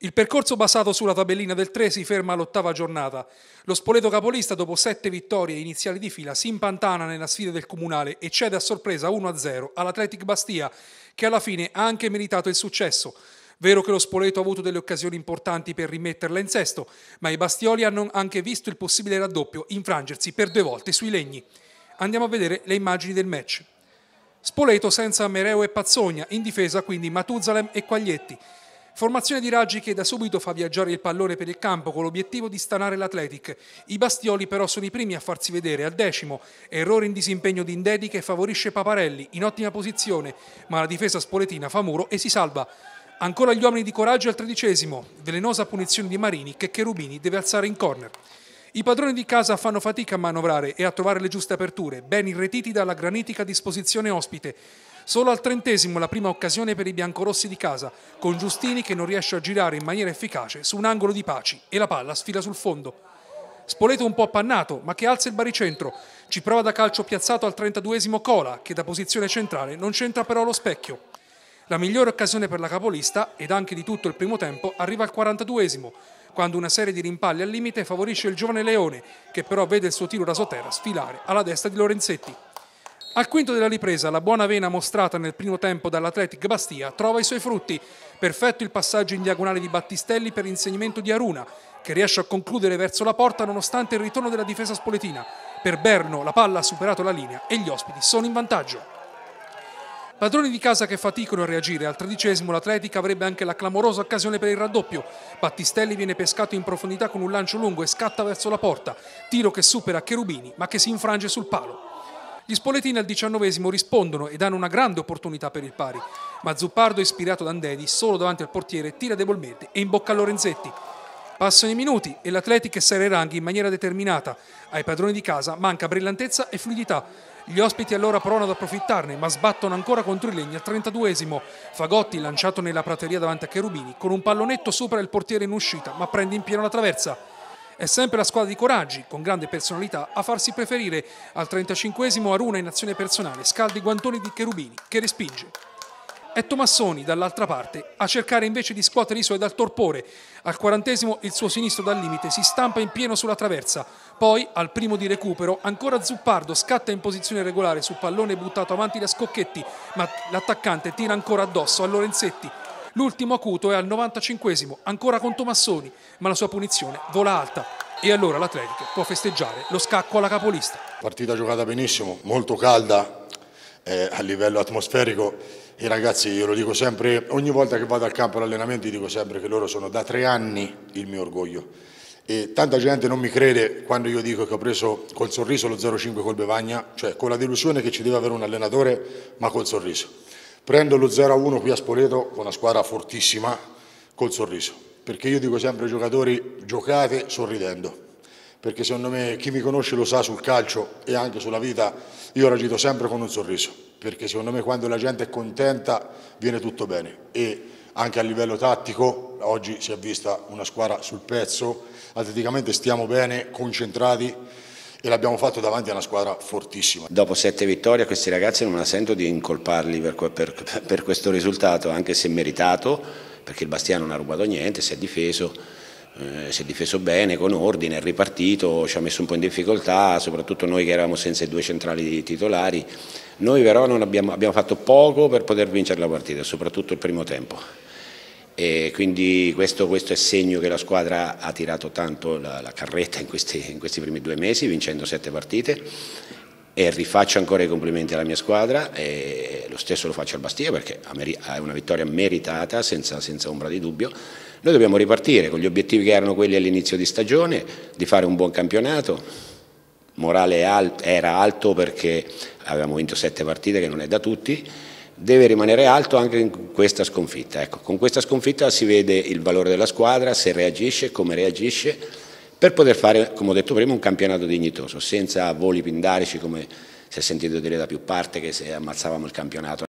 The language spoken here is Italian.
Il percorso basato sulla tabellina del 3 si ferma all'ottava giornata. Lo Spoleto capolista, dopo sette vittorie iniziali di fila, si impantana nella sfida del comunale e cede a sorpresa 1-0 all'Atletic Bastia, che alla fine ha anche meritato il successo. Vero che lo Spoleto ha avuto delle occasioni importanti per rimetterla in sesto, ma i Bastioli hanno anche visto il possibile raddoppio infrangersi per due volte sui legni. Andiamo a vedere le immagini del match. Spoleto senza Mereo e Pazzogna, in difesa quindi Matuzalem e Quaglietti. Formazione di raggi che da subito fa viaggiare il pallone per il campo con l'obiettivo di stanare l'Atletic. I Bastioli però sono i primi a farsi vedere al decimo. Errore in disimpegno di Indedi che favorisce Paparelli in ottima posizione, ma la difesa spoletina fa muro e si salva. Ancora gli uomini di coraggio al tredicesimo, velenosa punizione di Marini che Cherubini deve alzare in corner. I padroni di casa fanno fatica a manovrare e a trovare le giuste aperture, ben irretiti dalla granitica disposizione ospite. Solo al trentesimo la prima occasione per i biancorossi di casa, con Giustini che non riesce a girare in maniera efficace su un angolo di Paci e la palla sfila sul fondo. Spoleto un po' appannato, ma che alza il baricentro. Ci prova da calcio piazzato al 32 Cola, che da posizione centrale non c'entra però lo specchio. La migliore occasione per la capolista, ed anche di tutto il primo tempo, arriva al 42 quando una serie di rimpalli al limite favorisce il giovane Leone, che però vede il suo tiro da Sotera sfilare alla destra di Lorenzetti. Al quinto della ripresa, la buona vena mostrata nel primo tempo dall'Atletic Bastia trova i suoi frutti. Perfetto il passaggio in diagonale di Battistelli per l'insegnamento di Aruna, che riesce a concludere verso la porta nonostante il ritorno della difesa spoletina. Per Berno la palla ha superato la linea e gli ospiti sono in vantaggio. Padroni di casa che faticano a reagire, al tredicesimo l'Atletic avrebbe anche la clamorosa occasione per il raddoppio. Battistelli viene pescato in profondità con un lancio lungo e scatta verso la porta, tiro che supera Cherubini ma che si infrange sul palo. Gli spoletini al diciannovesimo rispondono e danno una grande opportunità per il pari, ma Zuppardo, ispirato da Andedi, solo davanti al portiere, tira debolmente e in bocca a Lorenzetti. Passano i minuti e l'Atletica serra i ranghi in maniera determinata. Ai padroni di casa manca brillantezza e fluidità. Gli ospiti allora provano ad approfittarne, ma sbattono ancora contro i legni al 32esimo. Fagotti, lanciato nella prateria davanti a Cherubini, con un pallonetto sopra il portiere in uscita, ma prende in pieno la traversa. È sempre la squadra di Coraggi, con grande personalità, a farsi preferire al 35esimo Aruna in azione personale, scaldi guantoni di Cherubini, che respinge. È Tomassoni, dall'altra parte, a cercare invece di scuotere i suoi dal torpore. Al quarantesimo il suo sinistro dal limite si stampa in pieno sulla traversa. Poi, al primo di recupero, ancora Zuppardo scatta in posizione regolare sul pallone buttato avanti da Scocchetti, ma l'attaccante tira ancora addosso a Lorenzetti, L'ultimo acuto è al 95 ancora con Tomassoni, ma la sua punizione vola alta e allora l'Atletico può festeggiare lo scacco alla capolista. Partita giocata benissimo, molto calda eh, a livello atmosferico. I ragazzi, io lo dico sempre, ogni volta che vado al campo all'allenamento, dico sempre che loro sono da tre anni il mio orgoglio. E tanta gente non mi crede quando io dico che ho preso col sorriso lo 0-5 col Bevagna, cioè con la delusione che ci deve avere un allenatore, ma col sorriso prendo lo 0-1 qui a Spoleto con una squadra fortissima col sorriso, perché io dico sempre ai giocatori giocate sorridendo, perché secondo me chi mi conosce lo sa sul calcio e anche sulla vita, io ho sempre con un sorriso, perché secondo me quando la gente è contenta viene tutto bene e anche a livello tattico oggi si è vista una squadra sul pezzo, atleticamente stiamo bene, concentrati e l'abbiamo fatto davanti a una squadra fortissima. Dopo sette vittorie a questi ragazzi non me la sento di incolparli per, per, per questo risultato, anche se meritato, perché il Bastiano non ha rubato niente, si è difeso, eh, si è difeso bene, con ordine, è ripartito, ci ha messo un po' in difficoltà, soprattutto noi che eravamo senza i due centrali titolari. Noi però abbiamo, abbiamo fatto poco per poter vincere la partita, soprattutto il primo tempo. E quindi questo, questo, è segno che la squadra ha tirato tanto la, la carretta in questi, in questi, primi due mesi, vincendo sette partite. E rifaccio ancora i complimenti alla mia squadra e lo stesso lo faccio al Bastia perché è una vittoria meritata, senza, senza ombra di dubbio. Noi dobbiamo ripartire con gli obiettivi che erano quelli all'inizio di stagione, di fare un buon campionato. Morale era alto perché avevamo vinto sette partite che non è da tutti deve rimanere alto anche in questa sconfitta. Ecco, con questa sconfitta si vede il valore della squadra, se reagisce, come reagisce, per poter fare, come ho detto prima, un campionato dignitoso, senza voli pindarici come si è sentito dire da più parte che se ammazzavamo il campionato.